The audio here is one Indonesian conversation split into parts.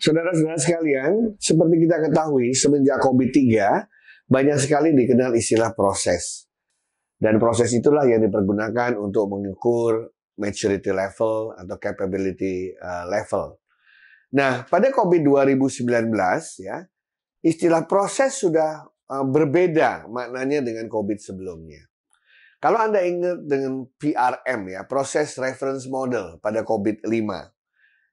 Saudara-saudara sekalian, seperti kita ketahui, semenjak COVID-3, banyak sekali dikenal istilah proses. Dan proses itulah yang dipergunakan untuk mengukur maturity level atau capability eh, level. Nah, pada COVID 2019 ya, istilah proses sudah eh, berbeda maknanya dengan COVID sebelumnya. Kalau Anda ingat dengan PRM ya, proses reference model pada COVID 5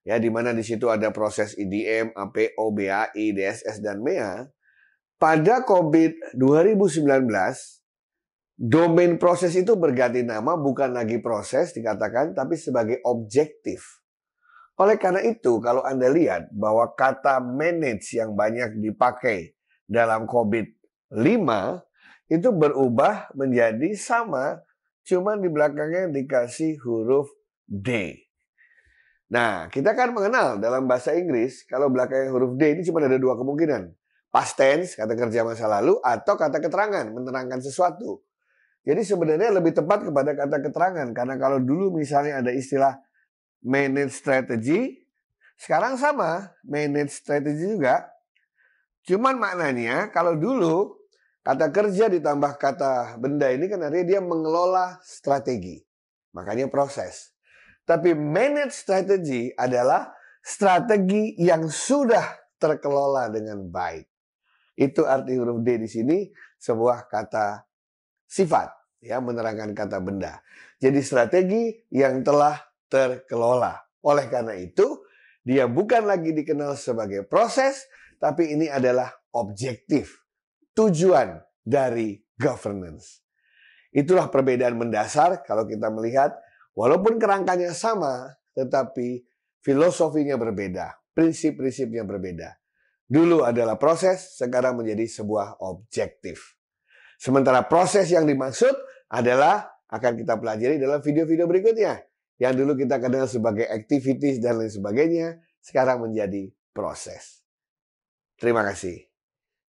ya di mana di situ ada proses IDM, e APO, BAI, DSS dan MEA. Pada COVID 2019 domain proses itu berganti nama bukan lagi proses dikatakan tapi sebagai objektif. Oleh karena itu kalau Anda lihat bahwa kata manage yang banyak dipakai dalam COVID-5 itu berubah menjadi sama cuman di belakangnya dikasih huruf D. Nah, kita kan mengenal dalam bahasa Inggris kalau belakang huruf D ini cuma ada dua kemungkinan. Past tense, kata kerja masa lalu, atau kata keterangan, menerangkan sesuatu. Jadi sebenarnya lebih tepat kepada kata keterangan. Karena kalau dulu misalnya ada istilah manage strategy, sekarang sama, manage strategy juga. Cuman maknanya kalau dulu kata kerja ditambah kata benda ini kan artinya dia mengelola strategi. Makanya proses. Tapi manage strategy adalah strategi yang sudah terkelola dengan baik. Itu arti huruf D di sini sebuah kata sifat ya menerangkan kata benda. Jadi strategi yang telah terkelola. Oleh karena itu, dia bukan lagi dikenal sebagai proses, tapi ini adalah objektif, tujuan dari governance. Itulah perbedaan mendasar kalau kita melihat Walaupun kerangkanya sama, tetapi filosofinya berbeda, prinsip-prinsipnya berbeda. Dulu adalah proses, sekarang menjadi sebuah objektif. Sementara proses yang dimaksud adalah akan kita pelajari dalam video-video berikutnya. Yang dulu kita kenal sebagai activities dan lain sebagainya, sekarang menjadi proses. Terima kasih.